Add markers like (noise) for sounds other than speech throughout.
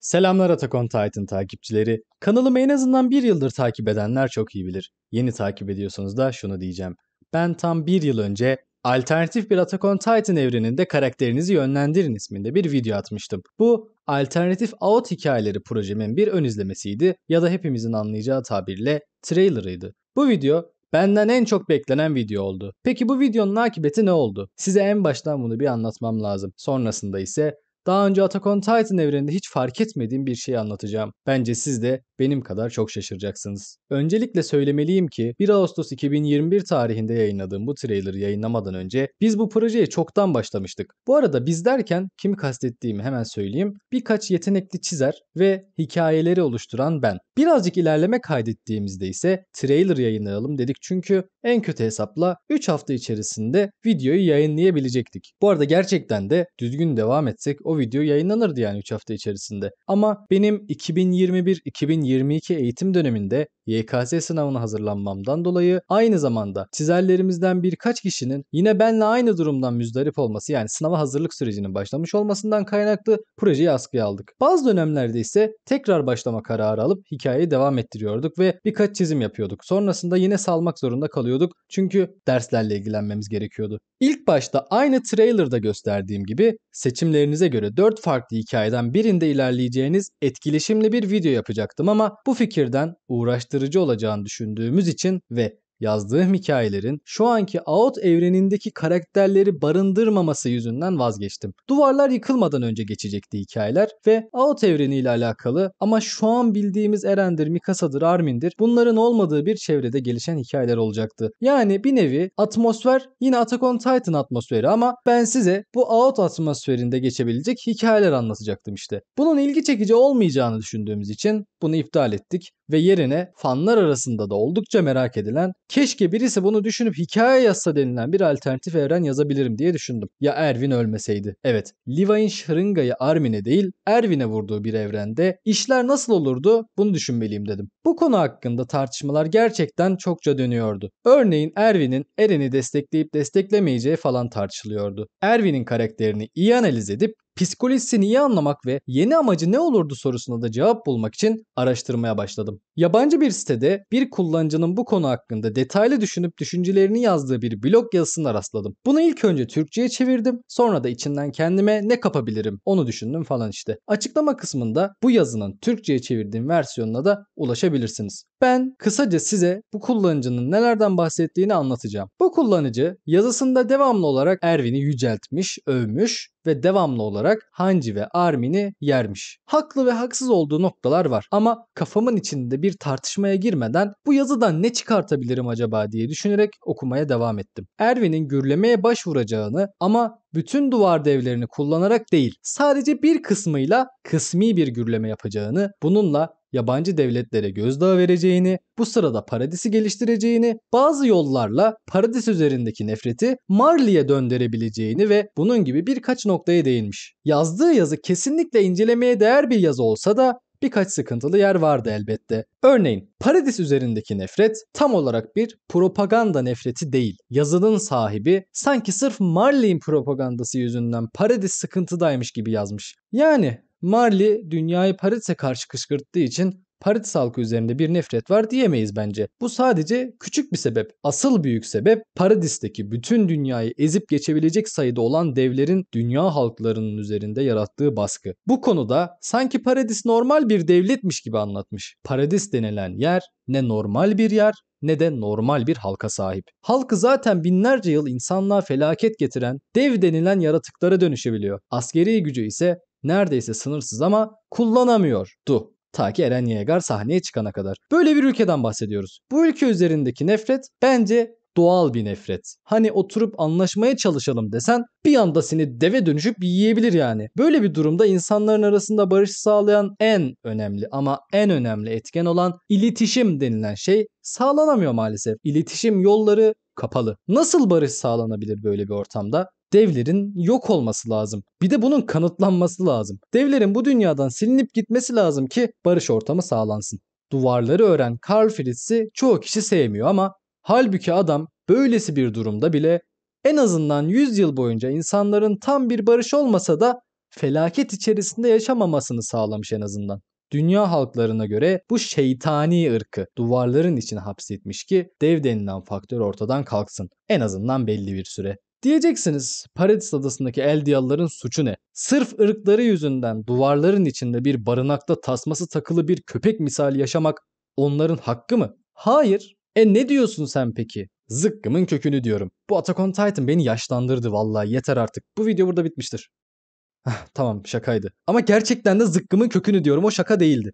Selamlar Atakon Titan takipçileri. Kanalımı en azından bir yıldır takip edenler çok iyi bilir. Yeni takip ediyorsanız da şunu diyeceğim. Ben tam bir yıl önce alternatif bir Atakon Titan evreninde karakterinizi yönlendirin isminde bir video atmıştım. Bu alternatif out hikayeleri projemin bir ön izlemesiydi ya da hepimizin anlayacağı tabirle trailerıydı. Bu video Benden en çok beklenen video oldu. Peki bu videonun akıbeti ne oldu? Size en baştan bunu bir anlatmam lazım. Sonrasında ise daha önce Attack on Titan evreninde hiç fark etmediğim bir şeyi anlatacağım. Bence siz de benim kadar çok şaşıracaksınız. Öncelikle söylemeliyim ki 1 Ağustos 2021 tarihinde yayınladığım bu trailer'ı yayınlamadan önce biz bu projeye çoktan başlamıştık. Bu arada biz derken kimi kastettiğimi hemen söyleyeyim. Birkaç yetenekli çizer ve hikayeleri oluşturan ben. Birazcık ilerleme kaydettiğimizde ise trailer yayınlayalım dedik çünkü en kötü hesapla 3 hafta içerisinde videoyu yayınlayabilecektik. Bu arada gerçekten de düzgün devam etsek o bu video yayınlanırdı yani 3 hafta içerisinde. Ama benim 2021-2022 eğitim döneminde YKS sınavına hazırlanmamdan dolayı aynı zamanda sizlerlerimizden birkaç kişinin yine benle aynı durumdan müzdarip olması yani sınava hazırlık sürecinin başlamış olmasından kaynaklı projeyi askıya aldık. Bazı dönemlerde ise tekrar başlama kararı alıp hikayeyi devam ettiriyorduk ve birkaç çizim yapıyorduk. Sonrasında yine salmak zorunda kalıyorduk çünkü derslerle ilgilenmemiz gerekiyordu. İlk başta aynı trailer'da gösterdiğim gibi seçimlerinize göre 4 farklı hikayeden birinde ilerleyeceğiniz etkileşimli bir video yapacaktım ama bu fikirden uğraştığım ayrıştırıcı olacağını düşündüğümüz için ve yazdığım hikayelerin şu anki Out evrenindeki karakterleri barındırmaması yüzünden vazgeçtim. Duvarlar yıkılmadan önce geçecekti hikayeler ve Out evreniyle alakalı ama şu an bildiğimiz Eren'dir, Mikasa'dır, Armin'dir bunların olmadığı bir çevrede gelişen hikayeler olacaktı. Yani bir nevi atmosfer yine Attack on Titan atmosferi ama ben size bu Out atmosferinde geçebilecek hikayeler anlatacaktım işte. Bunun ilgi çekici olmayacağını düşündüğümüz için bunu iptal ettik ve yerine fanlar arasında da oldukça merak edilen keşke birisi bunu düşünüp hikaye yazsa denilen bir alternatif evren yazabilirim diye düşündüm. Ya Erwin ölmeseydi. Evet Levi'nin şırıngayı Armin'e değil Erwin'e vurduğu bir evrende işler nasıl olurdu bunu düşünmeliyim dedim. Bu konu hakkında tartışmalar gerçekten çokça dönüyordu. Örneğin Erwin'in Eren'i destekleyip desteklemeyeceği falan tartışılıyordu. Erwin'in karakterini iyi analiz edip psikolojisini iyi anlamak ve yeni amacı ne olurdu sorusuna da cevap bulmak için araştırmaya başladım. Yabancı bir sitede bir kullanıcının bu konu hakkında detaylı düşünüp düşüncelerini yazdığı bir blog yazısına rastladım. Bunu ilk önce Türkçe'ye çevirdim sonra da içinden kendime ne kapabilirim onu düşündüm falan işte. Açıklama kısmında bu yazının Türkçe'ye çevirdiğim versiyonuna da ulaşabilirsiniz. Ben kısaca size bu kullanıcının nelerden bahsettiğini anlatacağım. Bu kullanıcı yazısında devamlı olarak Erwin'i yüceltmiş, övmüş ve devamlı olarak Hanji ve Armin'i yermiş. Haklı ve haksız olduğu noktalar var ama kafamın içinde bir tartışmaya girmeden bu yazıdan ne çıkartabilirim acaba diye düşünerek okumaya devam ettim. Erwin'in gürlemeye başvuracağını ama bütün duvar devlerini kullanarak değil sadece bir kısmıyla kısmi bir gürleme yapacağını bununla yabancı devletlere gözdağı vereceğini, bu sırada Paradis'i geliştireceğini, bazı yollarla Paradis üzerindeki nefreti Marley'e döndürebileceğini ve bunun gibi birkaç noktaya değinmiş. Yazdığı yazı kesinlikle incelemeye değer bir yazı olsa da birkaç sıkıntılı yer vardı elbette. Örneğin Paradis üzerindeki nefret tam olarak bir propaganda nefreti değil. Yazının sahibi sanki sırf Marley'in propagandası yüzünden Paradis sıkıntıdaymış gibi yazmış. Yani Marley dünyayı Paris'e karşı kışkırttığı için Paris halkı üzerinde bir nefret var diyemeyiz bence. Bu sadece küçük bir sebep. Asıl büyük sebep Paradis'teki bütün dünyayı ezip geçebilecek sayıda olan devlerin dünya halklarının üzerinde yarattığı baskı. Bu konuda sanki Paradis normal bir devletmiş gibi anlatmış. Paradis denilen yer ne normal bir yer ne de normal bir halka sahip. Halkı zaten binlerce yıl insanlığa felaket getiren dev denilen yaratıklara dönüşebiliyor. Askeri gücü ise neredeyse sınırsız ama kullanamıyordu. Ta ki Eren Yeager sahneye çıkana kadar. Böyle bir ülkeden bahsediyoruz. Bu ülke üzerindeki nefret bence doğal bir nefret. Hani oturup anlaşmaya çalışalım desen bir anda seni deve dönüşüp yiyebilir yani. Böyle bir durumda insanların arasında barış sağlayan en önemli ama en önemli etken olan iletişim denilen şey sağlanamıyor maalesef. İletişim yolları kapalı. Nasıl barış sağlanabilir böyle bir ortamda? devlerin yok olması lazım. Bir de bunun kanıtlanması lazım. Devlerin bu dünyadan silinip gitmesi lazım ki barış ortamı sağlansın. Duvarları ören Karl Fritz'i çoğu kişi sevmiyor ama halbuki adam böylesi bir durumda bile en azından 100 yıl boyunca insanların tam bir barış olmasa da felaket içerisinde yaşamamasını sağlamış en azından. Dünya halklarına göre bu şeytani ırkı duvarların içine hapsetmiş ki dev denilen faktör ortadan kalksın. En azından belli bir süre. Diyeceksiniz Paradis adasındaki Eldiyalıların suçu ne? Sırf ırkları yüzünden duvarların içinde bir barınakta tasması takılı bir köpek misali yaşamak onların hakkı mı? Hayır. E ne diyorsun sen peki? Zıkkımın kökünü diyorum. Bu Attack on Titan beni yaşlandırdı vallahi yeter artık. Bu video burada bitmiştir. Heh, tamam şakaydı. Ama gerçekten de zıkkımın kökünü diyorum o şaka değildi.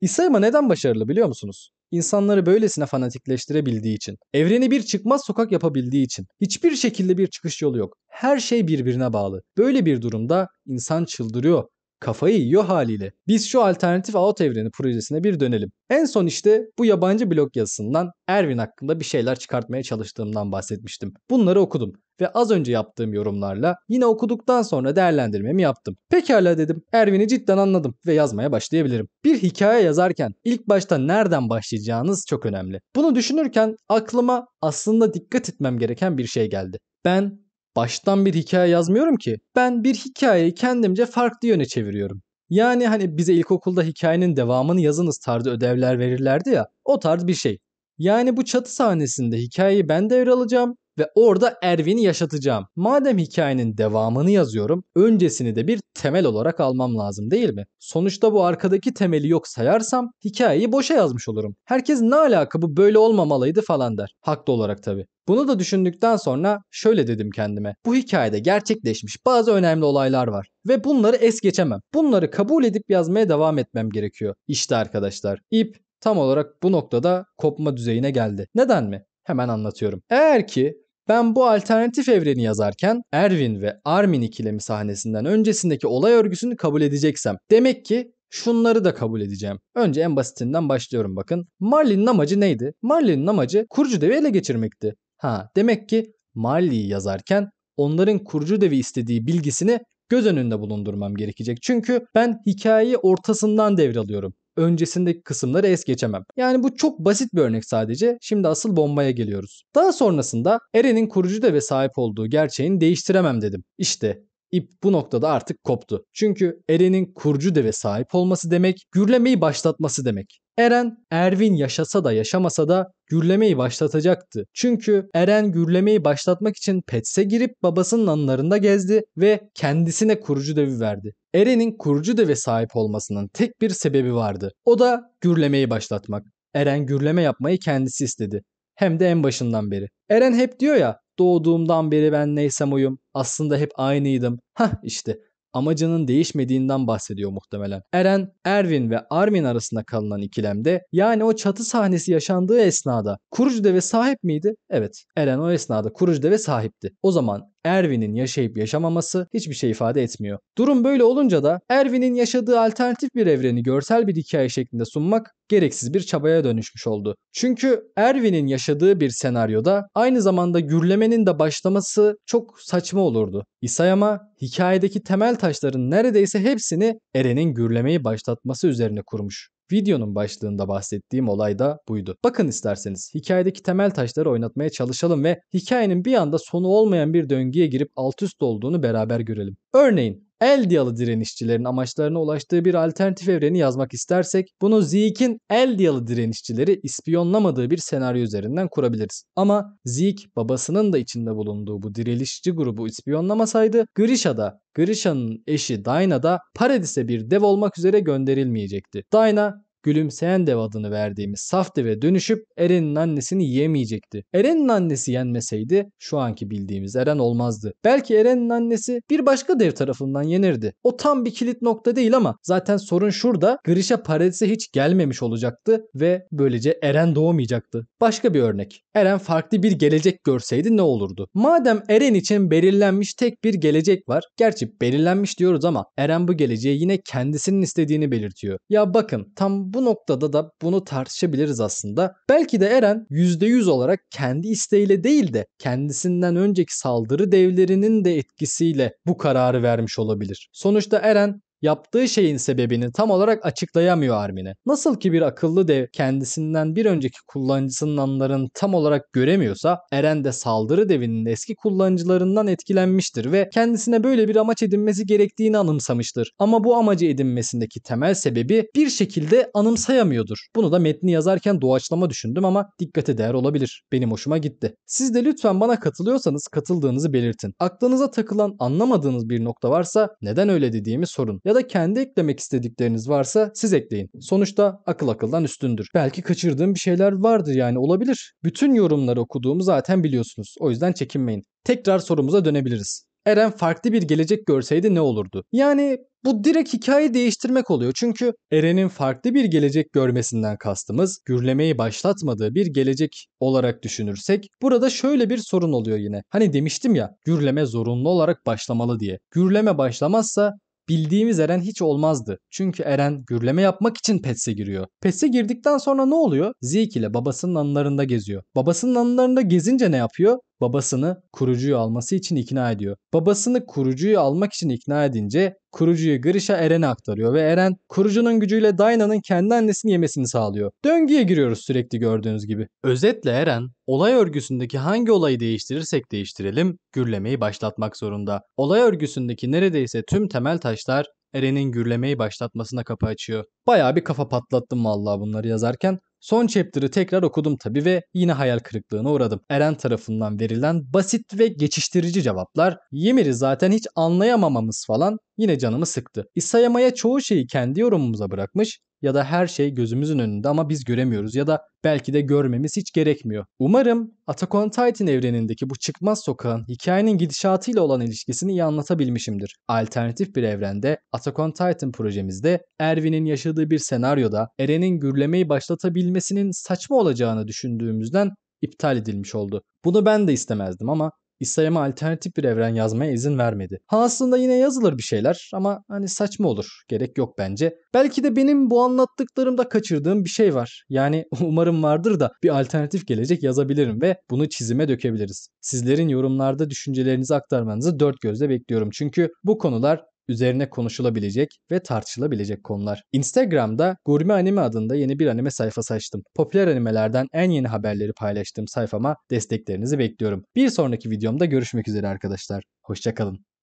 İsayama neden başarılı biliyor musunuz? insanları böylesine fanatikleştirebildiği için, evreni bir çıkmaz sokak yapabildiği için hiçbir şekilde bir çıkış yolu yok. Her şey birbirine bağlı. Böyle bir durumda insan çıldırıyor kafayı yiyor haliyle. Biz şu alternatif out evreni projesine bir dönelim. En son işte bu yabancı blog yazısından Erwin hakkında bir şeyler çıkartmaya çalıştığımdan bahsetmiştim. Bunları okudum ve az önce yaptığım yorumlarla yine okuduktan sonra değerlendirmemi yaptım. Pekala dedim. Erwin'i cidden anladım ve yazmaya başlayabilirim. Bir hikaye yazarken ilk başta nereden başlayacağınız çok önemli. Bunu düşünürken aklıma aslında dikkat etmem gereken bir şey geldi. Ben baştan bir hikaye yazmıyorum ki. Ben bir hikayeyi kendimce farklı yöne çeviriyorum. Yani hani bize ilkokulda hikayenin devamını yazınız tarzı ödevler verirlerdi ya. O tarz bir şey. Yani bu çatı sahnesinde hikayeyi ben devralacağım ve orada Erwin'i yaşatacağım. Madem hikayenin devamını yazıyorum, öncesini de bir temel olarak almam lazım değil mi? Sonuçta bu arkadaki temeli yok sayarsam hikayeyi boşa yazmış olurum. Herkes ne alaka bu böyle olmamalıydı falan der. Haklı olarak tabii. Bunu da düşündükten sonra şöyle dedim kendime. Bu hikayede gerçekleşmiş bazı önemli olaylar var ve bunları es geçemem. Bunları kabul edip yazmaya devam etmem gerekiyor. İşte arkadaşlar ip tam olarak bu noktada kopma düzeyine geldi. Neden mi? Hemen anlatıyorum. Eğer ki ben bu alternatif evreni yazarken Erwin ve Armin ikilemi sahnesinden öncesindeki olay örgüsünü kabul edeceksem demek ki şunları da kabul edeceğim. Önce en basitinden başlıyorum bakın. Marlin'in amacı neydi? Marlin'in amacı kurucu devi ele geçirmekti. Ha demek ki Marley'i yazarken onların kurucu devi istediği bilgisini göz önünde bulundurmam gerekecek. Çünkü ben hikayeyi ortasından devralıyorum öncesindeki kısımları es geçemem. Yani bu çok basit bir örnek sadece. Şimdi asıl bombaya geliyoruz. Daha sonrasında Eren'in kurucu da ve sahip olduğu gerçeğini değiştiremem dedim. İşte İp bu noktada artık koptu. Çünkü Eren'in kurcu deve sahip olması demek, gürlemeyi başlatması demek. Eren, Ervin yaşasa da yaşamasa da gürlemeyi başlatacaktı. Çünkü Eren gürlemeyi başlatmak için Pets'e girip babasının anılarında gezdi ve kendisine kurucu devi verdi. Eren'in kurucu deve sahip olmasının tek bir sebebi vardı. O da gürlemeyi başlatmak. Eren gürleme yapmayı kendisi istedi. Hem de en başından beri. Eren hep diyor ya Doğduğumdan beri ben neysem oyum. Aslında hep aynıydım. Hah işte amacının değişmediğinden bahsediyor muhtemelen. Eren, Erwin ve Armin arasında kalınan ikilemde yani o çatı sahnesi yaşandığı esnada kurucu deve sahip miydi? Evet. Eren o esnada kurucu deve sahipti. O zaman Erwin'in yaşayıp yaşamaması hiçbir şey ifade etmiyor. Durum böyle olunca da Erwin'in yaşadığı alternatif bir evreni görsel bir hikaye şeklinde sunmak gereksiz bir çabaya dönüşmüş oldu. Çünkü Erwin'in yaşadığı bir senaryoda aynı zamanda gürlemenin de başlaması çok saçma olurdu. Isayama hikayedeki temel taşların neredeyse hepsini Eren'in gürlemeyi başlatması üzerine kurmuş. Videonun başlığında bahsettiğim olay da buydu. Bakın isterseniz hikayedeki temel taşları oynatmaya çalışalım ve hikayenin bir anda sonu olmayan bir döngüye girip alt üst olduğunu beraber görelim. Örneğin Eldiyalı direnişçilerin amaçlarına ulaştığı bir alternatif evreni yazmak istersek bunu Zeke'in Eldiyalı direnişçileri ispiyonlamadığı bir senaryo üzerinden kurabiliriz. Ama Zeke babasının da içinde bulunduğu bu direnişçi grubu ispiyonlamasaydı Grisha'da Grisha'nın eşi Dinah da Paradis'e bir dev olmak üzere gönderilmeyecekti. Dinah gülümseyen dev adını verdiğimiz saf deve dönüşüp Eren'in annesini yemeyecekti. Eren'in annesi yenmeseydi şu anki bildiğimiz Eren olmazdı. Belki Eren'in annesi bir başka dev tarafından yenirdi. O tam bir kilit nokta değil ama zaten sorun şurada Grisha Paradis'e hiç gelmemiş olacaktı ve böylece Eren doğmayacaktı. Başka bir örnek. Eren farklı bir gelecek görseydi ne olurdu? Madem Eren için belirlenmiş tek bir gelecek var. Gerçi belirlenmiş diyoruz ama Eren bu geleceği yine kendisinin istediğini belirtiyor. Ya bakın tam bu bu noktada da bunu tartışabiliriz aslında. Belki de Eren %100 olarak kendi isteğiyle değil de kendisinden önceki saldırı devlerinin de etkisiyle bu kararı vermiş olabilir. Sonuçta Eren yaptığı şeyin sebebini tam olarak açıklayamıyor Armine. Nasıl ki bir akıllı dev kendisinden bir önceki kullanıcısının anlarını tam olarak göremiyorsa Eren de saldırı devinin eski kullanıcılarından etkilenmiştir ve kendisine böyle bir amaç edinmesi gerektiğini anımsamıştır. Ama bu amacı edinmesindeki temel sebebi bir şekilde anımsayamıyordur. Bunu da metni yazarken doğaçlama düşündüm ama dikkate değer olabilir. Benim hoşuma gitti. Siz de lütfen bana katılıyorsanız katıldığınızı belirtin. Aklınıza takılan anlamadığınız bir nokta varsa neden öyle dediğimi sorun ya da kendi eklemek istedikleriniz varsa siz ekleyin. Sonuçta akıl akıldan üstündür. Belki kaçırdığım bir şeyler vardır yani olabilir. Bütün yorumları okuduğumu zaten biliyorsunuz. O yüzden çekinmeyin. Tekrar sorumuza dönebiliriz. Eren farklı bir gelecek görseydi ne olurdu? Yani bu direkt hikayeyi değiştirmek oluyor. Çünkü Eren'in farklı bir gelecek görmesinden kastımız gürlemeyi başlatmadığı bir gelecek olarak düşünürsek burada şöyle bir sorun oluyor yine. Hani demiştim ya gürleme zorunlu olarak başlamalı diye. Gürleme başlamazsa Bildiğimiz Eren hiç olmazdı. Çünkü Eren gürleme yapmak için Pets'e giriyor. Pets'e girdikten sonra ne oluyor? Zeke ile babasının anılarında geziyor. Babasının anılarında gezince ne yapıyor? babasını kurucuyu alması için ikna ediyor. Babasını kurucuyu almak için ikna edince kurucuyu Grisha Eren'e aktarıyor ve Eren kurucunun gücüyle Daina'nın kendi annesini yemesini sağlıyor. Döngüye giriyoruz sürekli gördüğünüz gibi. Özetle Eren olay örgüsündeki hangi olayı değiştirirsek değiştirelim gürlemeyi başlatmak zorunda. Olay örgüsündeki neredeyse tüm temel taşlar Eren'in gürlemeyi başlatmasına kapı açıyor. Bayağı bir kafa patlattım vallahi bunları yazarken Son chapter'ı tekrar okudum tabii ve yine hayal kırıklığına uğradım. Eren tarafından verilen basit ve geçiştirici cevaplar, Yemir'i zaten hiç anlayamamamız falan yine canımı sıktı. İsayama'ya çoğu şeyi kendi yorumumuza bırakmış ya da her şey gözümüzün önünde ama biz göremiyoruz ya da belki de görmemiz hiç gerekmiyor. Umarım Attack on Titan evrenindeki bu çıkmaz sokağın hikayenin gidişatıyla olan ilişkisini iyi anlatabilmişimdir. Alternatif bir evrende Attack on Titan projemizde Erwin'in yaşadığı bir senaryoda Eren'in gürlemeyi başlatabilmesinin saçma olacağını düşündüğümüzden iptal edilmiş oldu. Bunu ben de istemezdim ama İsa'ya alternatif bir evren yazmaya izin vermedi. Ha aslında yine yazılır bir şeyler ama hani saçma olur. Gerek yok bence. Belki de benim bu anlattıklarımda kaçırdığım bir şey var. Yani (laughs) umarım vardır da bir alternatif gelecek yazabilirim ve bunu çizime dökebiliriz. Sizlerin yorumlarda düşüncelerinizi aktarmanızı dört gözle bekliyorum. Çünkü bu konular üzerine konuşulabilecek ve tartışılabilecek konular. Instagram'da Gurme Anime adında yeni bir anime sayfası açtım. Popüler animelerden en yeni haberleri paylaştığım sayfama desteklerinizi bekliyorum. Bir sonraki videomda görüşmek üzere arkadaşlar. Hoşçakalın.